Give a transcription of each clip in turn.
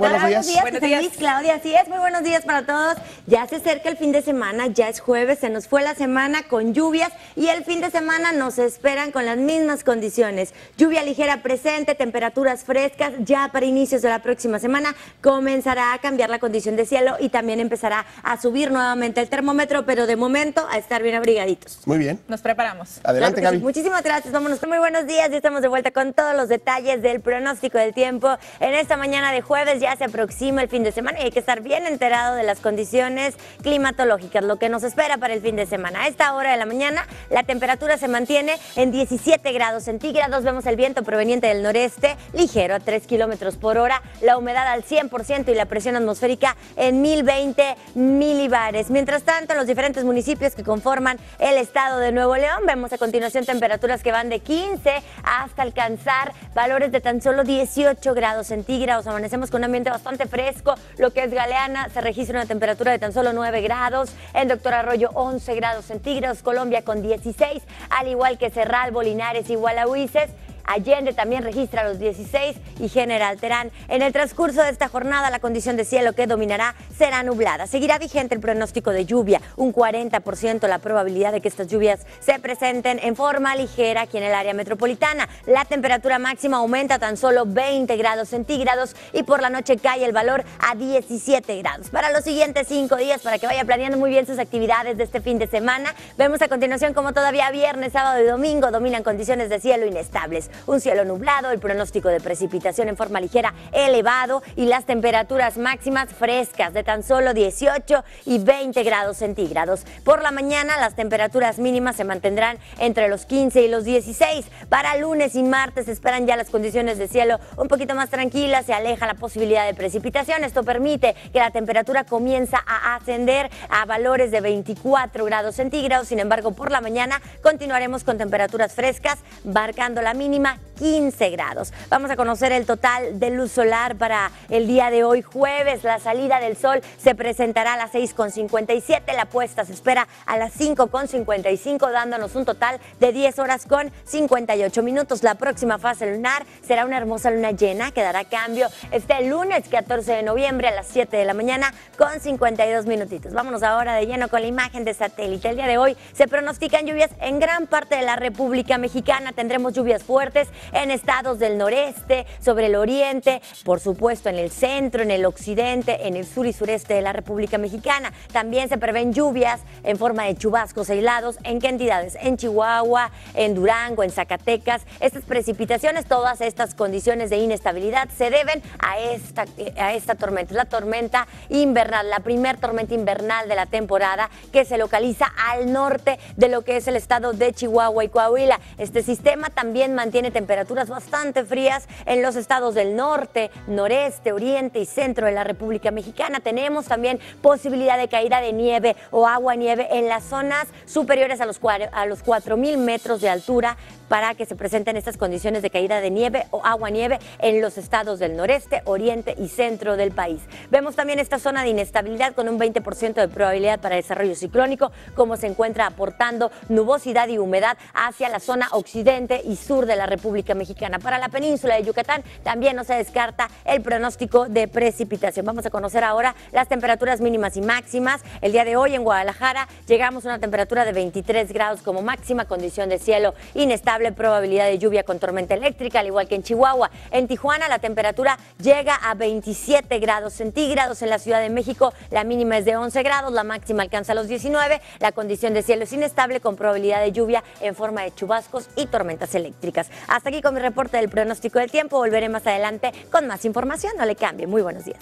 Buenos días. Buenos días, Claudia. Así es, muy buenos días para todos. Ya se acerca el fin de semana, ya es jueves, se nos fue la semana con lluvias y el fin de semana nos esperan con las mismas condiciones. Lluvia ligera presente, temperaturas frescas, ya para inicios de la próxima semana comenzará a cambiar la condición de cielo y también empezará a subir nuevamente el termómetro, pero de momento a estar bien abrigaditos. Muy bien. Nos preparamos. Adelante, claro Muchísimas gracias, vámonos. Muy buenos días, ya estamos de vuelta con todos los detalles del pronóstico del tiempo en esta mañana de jueves se aproxima el fin de semana y hay que estar bien enterado de las condiciones climatológicas, lo que nos espera para el fin de semana. A esta hora de la mañana la temperatura se mantiene en 17 grados centígrados, vemos el viento proveniente del noreste ligero a 3 kilómetros por hora, la humedad al 100% y la presión atmosférica en 1020 milibares. Mientras tanto, en los diferentes municipios que conforman el estado de Nuevo León, vemos a continuación temperaturas que van de 15 hasta alcanzar valores de tan solo 18 grados centígrados. Amanecemos con una bastante fresco. Lo que es Galeana se registra una temperatura de tan solo 9 grados. En Doctor Arroyo 11 grados centígrados. Colombia con 16. Al igual que Cerral, Bolinares y Gualahuises. Allende también registra los 16 y General Terán. En el transcurso de esta jornada, la condición de cielo que dominará será nublada. Seguirá vigente el pronóstico de lluvia, un 40% la probabilidad de que estas lluvias se presenten en forma ligera aquí en el área metropolitana. La temperatura máxima aumenta tan solo 20 grados centígrados y por la noche cae el valor a 17 grados. Para los siguientes cinco días, para que vaya planeando muy bien sus actividades de este fin de semana, vemos a continuación como todavía viernes, sábado y domingo dominan condiciones de cielo inestables un cielo nublado, el pronóstico de precipitación en forma ligera elevado y las temperaturas máximas frescas de tan solo 18 y 20 grados centígrados. Por la mañana las temperaturas mínimas se mantendrán entre los 15 y los 16. Para lunes y martes esperan ya las condiciones de cielo un poquito más tranquilas, se aleja la posibilidad de precipitación. Esto permite que la temperatura comienza a ascender a valores de 24 grados centígrados. Sin embargo, por la mañana continuaremos con temperaturas frescas, marcando la mínima 15 grados. Vamos a conocer el total de luz solar para el día de hoy, jueves. La salida del sol se presentará a las 6.57, la puesta se espera a las 5.55, dándonos un total de 10 horas con 58 minutos. La próxima fase lunar será una hermosa luna llena que dará cambio este lunes 14 de noviembre a las 7 de la mañana con 52 minutitos. Vámonos ahora de lleno con la imagen de satélite. El día de hoy se pronostican lluvias en gran parte de la República Mexicana. Tendremos lluvias fuertes en estados del noreste, sobre el oriente, por supuesto en el centro, en el occidente, en el sur y sureste de la República Mexicana. También se prevén lluvias en forma de chubascos aislados. ¿En cantidades En Chihuahua, en Durango, en Zacatecas. Estas precipitaciones, todas estas condiciones de inestabilidad se deben a esta, eh, a esta tormenta. La tormenta invernal, la primer tormenta invernal de la temporada que se localiza al norte de lo que es el estado de Chihuahua y Coahuila. Este sistema también mantiene temperaturas bastante frías en los estados del norte, noreste, oriente y centro de la República Mexicana. Tenemos también posibilidad de caída de nieve o agua nieve en las zonas superiores a los, a los 4.000 metros de altura para que se presenten estas condiciones de caída de nieve o agua nieve en los estados del noreste, oriente y centro del país. Vemos también esta zona de inestabilidad con un 20% de probabilidad para desarrollo ciclónico, como se encuentra aportando nubosidad y humedad hacia la zona occidente y sur de la República Mexicana. Para la península de Yucatán también no se descarta el pronóstico de precipitación. Vamos a conocer ahora las temperaturas mínimas y máximas. El día de hoy en Guadalajara llegamos a una temperatura de 23 grados como máxima, condición de cielo inestable, probabilidad de lluvia con tormenta eléctrica, al igual que en Chihuahua. En Tijuana la temperatura llega a 27 grados centígrados. En la Ciudad de México la mínima es de 11 grados, la máxima alcanza los 19. La condición de cielo es inestable con probabilidad de lluvia en forma de chubascos y tormentas eléctricas. Hasta aquí con mi reporte del pronóstico del tiempo. Volveré más adelante con más información. No le cambie. Muy buenos días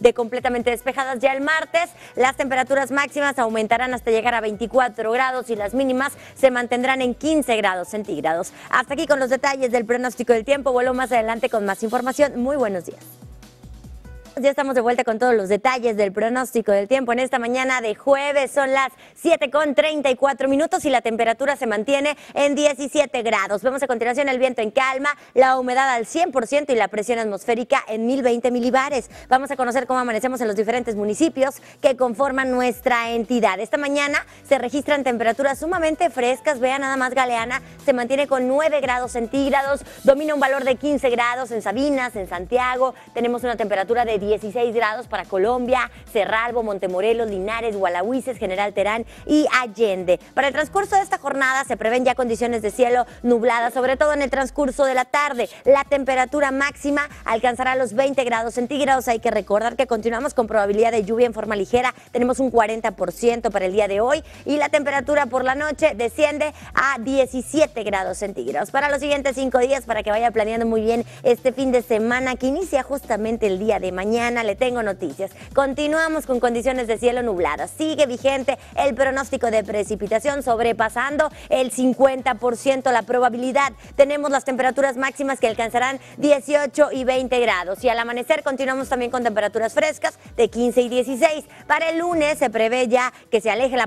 de completamente despejadas ya el martes. Las temperaturas máximas aumentarán hasta llegar a 24 grados y las mínimas se mantendrán en 15 grados centígrados. Hasta aquí con los detalles del pronóstico del tiempo. Vuelvo más adelante con más información. Muy buenos días ya estamos de vuelta con todos los detalles del pronóstico del tiempo en esta mañana de jueves. Son las 7 con 34 minutos y la temperatura se mantiene en 17 grados. Vemos a continuación el viento en calma, la humedad al 100% y la presión atmosférica en 1020 milibares. Vamos a conocer cómo amanecemos en los diferentes municipios que conforman nuestra entidad. Esta mañana se registran temperaturas sumamente frescas. Vean nada más Galeana, se mantiene con 9 grados centígrados, domina un valor de 15 grados en Sabinas, en Santiago. Tenemos una temperatura de 10 16 grados para Colombia, Cerralbo, Montemorelos, Linares, Gualahuises, General Terán y Allende. Para el transcurso de esta jornada se prevén ya condiciones de cielo nubladas, sobre todo en el transcurso de la tarde. La temperatura máxima alcanzará los 20 grados centígrados. Hay que recordar que continuamos con probabilidad de lluvia en forma ligera. Tenemos un 40% para el día de hoy y la temperatura por la noche desciende a 17 grados centígrados. Para los siguientes cinco días, para que vaya planeando muy bien este fin de semana que inicia justamente el día de mañana mañana le tengo noticias. Continuamos con condiciones de cielo nublado. Sigue vigente el pronóstico de precipitación sobrepasando el 50% la probabilidad. Tenemos las temperaturas máximas que alcanzarán 18 y 20 grados. Y al amanecer continuamos también con temperaturas frescas de 15 y 16. Para el lunes se prevé ya que se aleje la,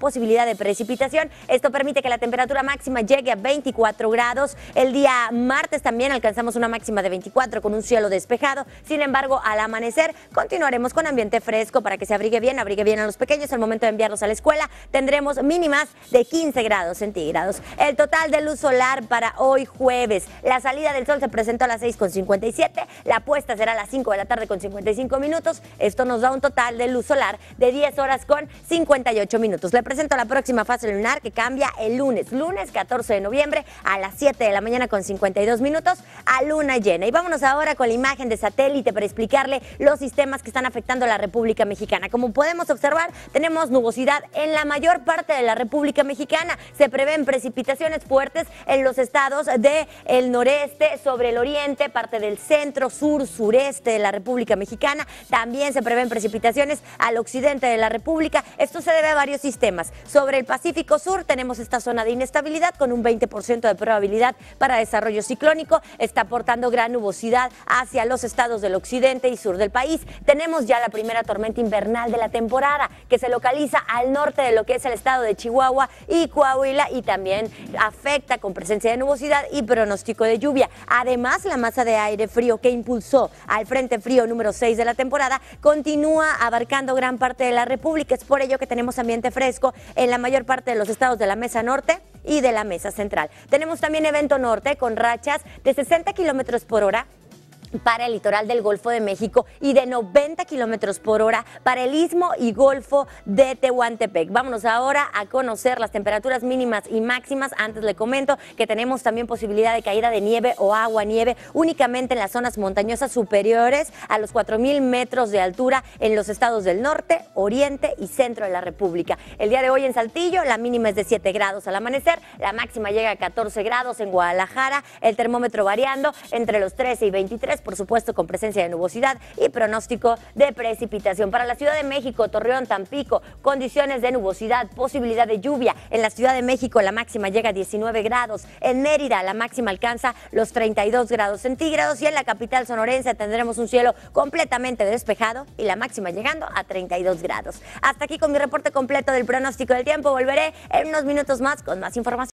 posibilidad de precipitación. Esto permite que la temperatura máxima llegue a 24 grados. El día martes también alcanzamos una máxima de 24 con un cielo despejado. Sin embargo, al al amanecer. Continuaremos con ambiente fresco para que se abrigue bien, abrigue bien a los pequeños. Al momento de enviarlos a la escuela tendremos mínimas de 15 grados centígrados. El total de luz solar para hoy jueves. La salida del sol se presentó a las 6.57, la puesta será a las 5 de la tarde con 55 minutos. Esto nos da un total de luz solar de 10 horas con 58 minutos. Le presento la próxima fase lunar que cambia el lunes, lunes 14 de noviembre a las 7 de la mañana con 52 minutos a luna llena. Y vámonos ahora con la imagen de satélite para explicar los sistemas que están afectando la República Mexicana. Como podemos observar, tenemos nubosidad en la mayor parte de la República Mexicana. Se prevén precipitaciones fuertes en los estados del el noreste, sobre el oriente, parte del centro, sur, sureste de la República Mexicana. También se prevén precipitaciones al occidente de la República. Esto se debe a varios sistemas. Sobre el Pacífico Sur tenemos esta zona de inestabilidad con un 20% de probabilidad para desarrollo ciclónico. Está aportando gran nubosidad hacia los estados del occidente y sur del país. Tenemos ya la primera tormenta invernal de la temporada que se localiza al norte de lo que es el estado de Chihuahua y Coahuila y también afecta con presencia de nubosidad y pronóstico de lluvia. Además, la masa de aire frío que impulsó al Frente Frío número 6 de la temporada continúa abarcando gran parte de la República. Es por ello que tenemos ambiente fresco en la mayor parte de los estados de la Mesa Norte y de la Mesa Central. Tenemos también evento norte con rachas de 60 kilómetros por hora para el litoral del Golfo de México y de 90 kilómetros por hora para el istmo y Golfo de Tehuantepec. Vámonos ahora a conocer las temperaturas mínimas y máximas. Antes le comento que tenemos también posibilidad de caída de nieve o agua nieve únicamente en las zonas montañosas superiores a los 4.000 metros de altura en los estados del norte, oriente y centro de la República. El día de hoy en Saltillo la mínima es de 7 grados al amanecer, la máxima llega a 14 grados en Guadalajara, el termómetro variando entre los 13 y 23 por supuesto con presencia de nubosidad y pronóstico de precipitación. Para la Ciudad de México, Torreón, Tampico, condiciones de nubosidad, posibilidad de lluvia. En la Ciudad de México la máxima llega a 19 grados, en Mérida la máxima alcanza los 32 grados centígrados y en la capital sonorense tendremos un cielo completamente despejado y la máxima llegando a 32 grados. Hasta aquí con mi reporte completo del pronóstico del tiempo. Volveré en unos minutos más con más información.